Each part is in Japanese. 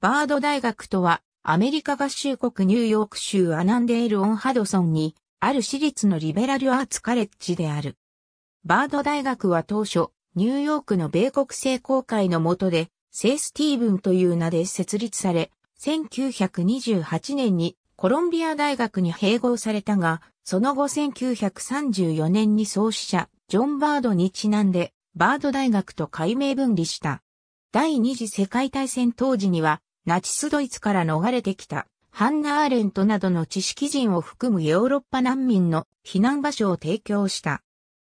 バード大学とは、アメリカ合衆国ニューヨーク州アナンデール・オン・ハドソンに、ある私立のリベラルアーツカレッジである。バード大学は当初、ニューヨークの米国聖公会の下で、聖スティーブンという名で設立され、1928年にコロンビア大学に併合されたが、その後1934年に創始者、ジョン・バードにちなんで、バード大学と改名分離した。第二次世界大戦当時には、ナチスドイツから逃れてきたハンナ・アーレントなどの知識人を含むヨーロッパ難民の避難場所を提供した。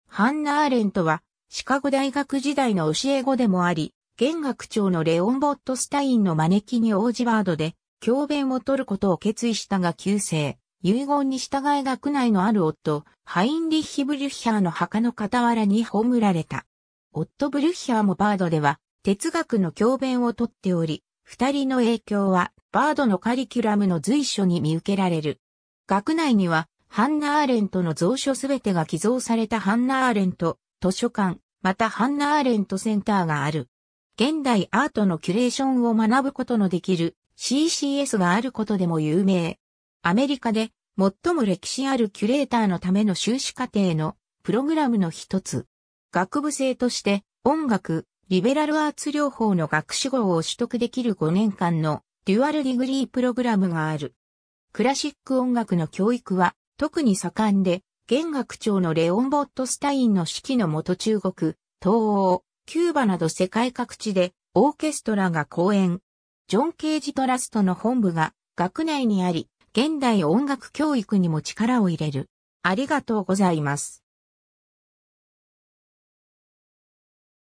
ハンナ・アーレントはシカゴ大学時代の教え子でもあり、現学長のレオン・ボットスタインの招きに応じワードで教鞭を取ることを決意したが旧姓、遺言に従い学内のある夫、ハインリッヒ・ブリュッヒャーの墓の傍らに葬られた。夫ブリュッヒャーもバードでは哲学の教鞭をとっており、二人の影響はバードのカリキュラムの随所に見受けられる。学内にはハンナ・アーレントの蔵書すべてが寄贈されたハンナ・アーレント図書館、またハンナ・アーレントセンターがある。現代アートのキュレーションを学ぶことのできる CCS があることでも有名。アメリカで最も歴史あるキュレーターのための修士課程のプログラムの一つ。学部生として音楽、リベラルアーツ療法の学士号を取得できる5年間のデュアルディグリープログラムがある。クラシック音楽の教育は特に盛んで、現学長のレオン・ボットスタインの指揮のもと中国、東欧、キューバなど世界各地でオーケストラが公演。ジョン・ケージ・トラストの本部が学内にあり、現代音楽教育にも力を入れる。ありがとうございます。